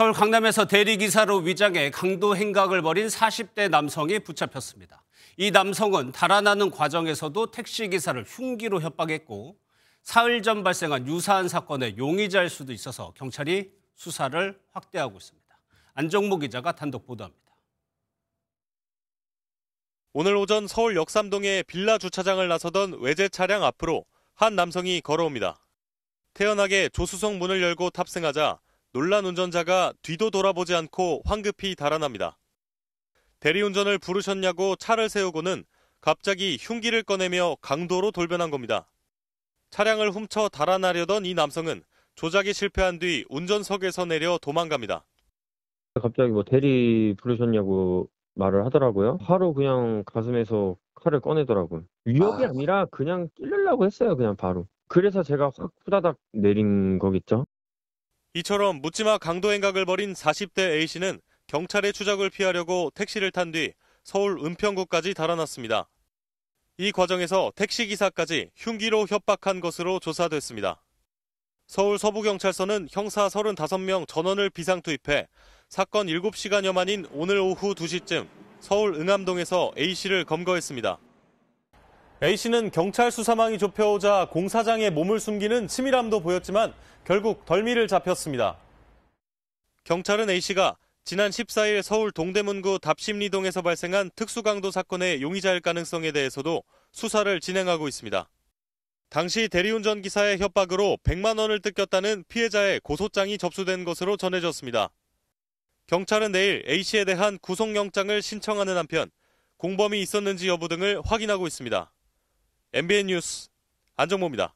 서울 강남에서 대리기사로 위장해 강도 행각을 벌인 40대 남성이 붙잡혔습니다. 이 남성은 달아나는 과정에서도 택시기사를 흉기로 협박했고 사흘 전 발생한 유사한 사건의 용의자일 수도 있어서 경찰이 수사를 확대하고 있습니다. 안정모 기자가 단독 보도합니다. 오늘 오전 서울 역삼동의 빌라 주차장을 나서던 외제 차량 앞으로 한 남성이 걸어옵니다. 태연하게 조수석 문을 열고 탑승하자 놀란 운전자가 뒤도 돌아보지 않고 황급히 달아납니다. 대리운전을 부르셨냐고 차를 세우고는 갑자기 흉기를 꺼내며 강도로 돌변한 겁니다. 차량을 훔쳐 달아나려던 이 남성은 조작이 실패한 뒤 운전석에서 내려 도망갑니다. 갑자기 뭐 대리 부르셨냐고 말을 하더라고요. 바로 그냥 가슴에서 칼을 꺼내더라고요. 위협이 아. 아니라 그냥 찔려고 했어요. 그냥 바로. 그래서 제가 확 후다닥 내린 거겠죠. 이처럼 묻지마 강도 행각을 벌인 40대 A씨는 경찰의 추적을 피하려고 택시를 탄 뒤 서울 은평구까지 달아났습니다. 이 과정에서 택시기사까지 흉기로 협박한 것으로 조사됐습니다. 서울 서부경찰서는 형사 35명 전원을 비상 투입해 사건 7시간여 만인 오늘 오후 2시쯤 서울 응암동에서 A씨를 검거했습니다. A씨는 경찰 수사망이 좁혀오자 공사장에 몸을 숨기는 치밀함도 보였지만 결국 덜미를 잡혔습니다. 경찰은 A씨가 지난 14일 서울 동대문구 답심리동에서 발생한 특수강도 사건의 용의자일 가능성에 대해서도 수사를 진행하고 있습니다. 당시 대리운전 기사의 협박으로 100만 원을 뜯겼다는 피해자의 고소장이 접수된 것으로 전해졌습니다. 경찰은 내일 A씨에 대한 구속영장을 신청하는 한편 공범이 있었는지 여부 등을 확인하고 있습니다. MBN 뉴스 안정모입니다.